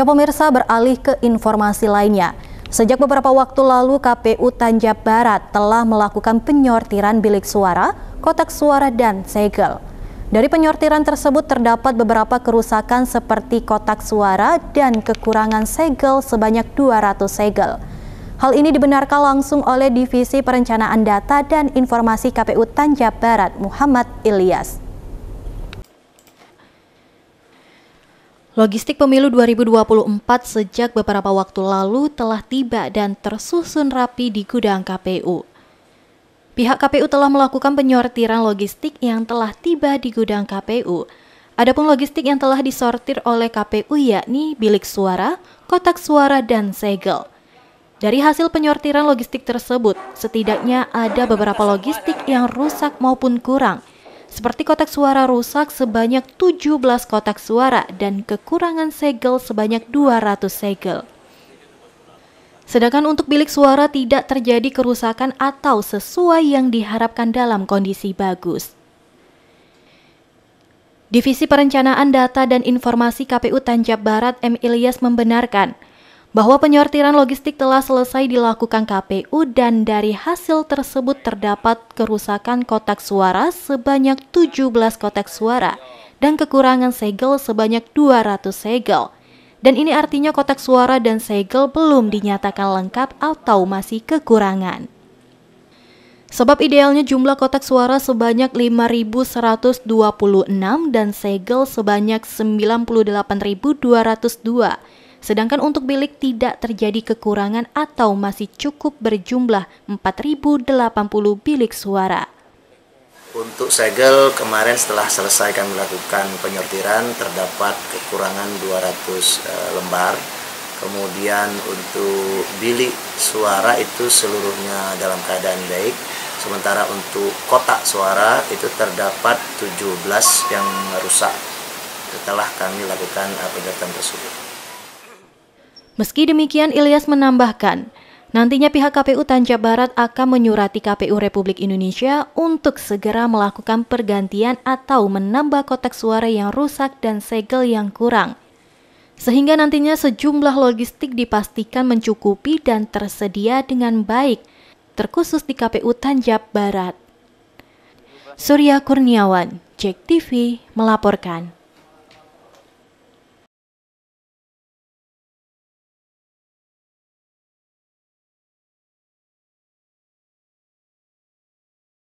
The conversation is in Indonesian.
Ya pemirsa beralih ke informasi lainnya. Sejak beberapa waktu lalu KPU Tanjab Barat telah melakukan penyortiran bilik suara, kotak suara dan segel. Dari penyortiran tersebut terdapat beberapa kerusakan seperti kotak suara dan kekurangan segel sebanyak 200 segel. Hal ini dibenarkan langsung oleh Divisi Perencanaan Data dan Informasi KPU Tanjab Barat Muhammad Ilyas. Logistik pemilu 2024 sejak beberapa waktu lalu telah tiba dan tersusun rapi di gudang KPU. Pihak KPU telah melakukan penyortiran logistik yang telah tiba di gudang KPU. Adapun logistik yang telah disortir oleh KPU yakni bilik suara, kotak suara, dan segel. Dari hasil penyortiran logistik tersebut, setidaknya ada beberapa logistik yang rusak maupun kurang – seperti kotak suara rusak sebanyak 17 kotak suara dan kekurangan segel sebanyak 200 segel. Sedangkan untuk bilik suara tidak terjadi kerusakan atau sesuai yang diharapkan dalam kondisi bagus. Divisi Perencanaan Data dan Informasi KPU Tanjab Barat M. Ilyas membenarkan – bahwa penyortiran logistik telah selesai dilakukan KPU dan dari hasil tersebut terdapat kerusakan kotak suara sebanyak 17 kotak suara dan kekurangan segel sebanyak 200 segel. Dan ini artinya kotak suara dan segel belum dinyatakan lengkap atau masih kekurangan. Sebab idealnya jumlah kotak suara sebanyak 5.126 dan segel sebanyak 98.202 Sedangkan untuk bilik tidak terjadi kekurangan atau masih cukup berjumlah 4.080 bilik suara. Untuk segel kemarin setelah selesai kami lakukan penyortiran terdapat kekurangan 200 eh, lembar. Kemudian untuk bilik suara itu seluruhnya dalam keadaan baik. Sementara untuk kotak suara itu terdapat 17 yang rusak setelah kami lakukan eh, penyortiran tersebut. Meski demikian, Ilyas menambahkan, nantinya pihak KPU Tanjab Barat akan menyurati KPU Republik Indonesia untuk segera melakukan pergantian atau menambah kotak suara yang rusak dan segel yang kurang. Sehingga nantinya sejumlah logistik dipastikan mencukupi dan tersedia dengan baik, terkhusus di KPU Tanjab Barat. Surya Kurniawan, JEK TV melaporkan.